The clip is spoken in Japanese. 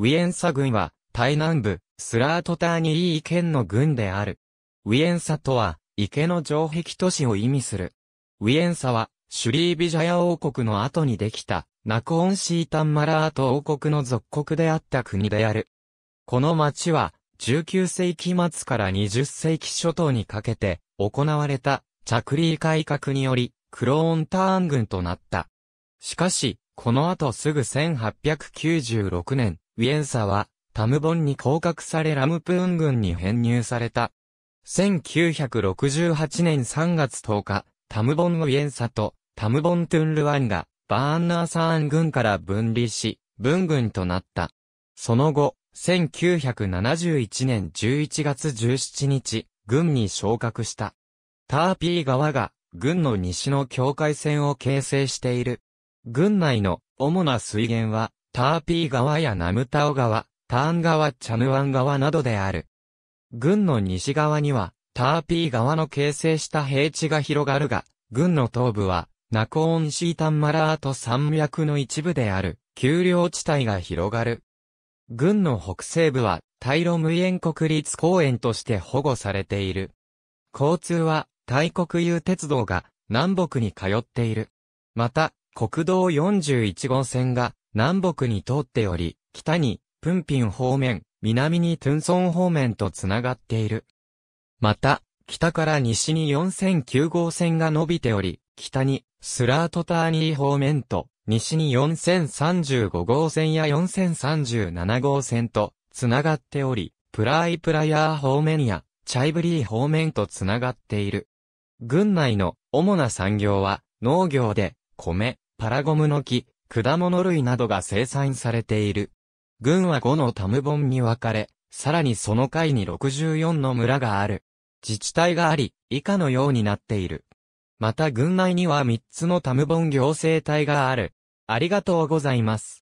ウィエンサ軍は、タイ南部、スラートターニーイ県の軍である。ウィエンサとは、池の城壁都市を意味する。ウィエンサは、シュリービジャヤ王国の後にできた、ナコーンシータンマラート王国の属国であった国である。この町は、19世紀末から20世紀初頭にかけて、行われた、着ー改革により、クローンターン軍となった。しかし、この後すぐ1896年、ウィエンサは、タムボンに降格されラムプーン軍に編入された。1968年3月10日、タムボンウィエンサとタムボントゥンルワンがバーンナーサーン軍から分離し、分軍となった。その後、1971年11月17日、軍に昇格した。ターピー側が、軍の西の境界線を形成している。軍内の主な水源は、ターピー川やナムタオ川、ターン川、チャヌワン川などである。軍の西側には、ターピー川の形成した平地が広がるが、軍の東部は、ナコーンシータンマラート山脈の一部である、丘陵地帯が広がる。軍の北西部は、タイロムイエン国立公園として保護されている。交通は、大国有鉄道が、南北に通っている。また、国道41号線が、南北に通っており、北に、プンピン方面、南にトゥンソン方面とつながっている。また、北から西に4009号線が伸びており、北に、スラートターニー方面と、西に4035号線や4037号線と、つながっており、プライプラヤー方面や、チャイブリー方面とつながっている。郡内の主な産業は、農業で、米、パラゴムの木、果物類などが生産されている。軍は5のタムボンに分かれ、さらにその階に64の村がある。自治体があり、以下のようになっている。また軍内には3つのタムボン行政体がある。ありがとうございます。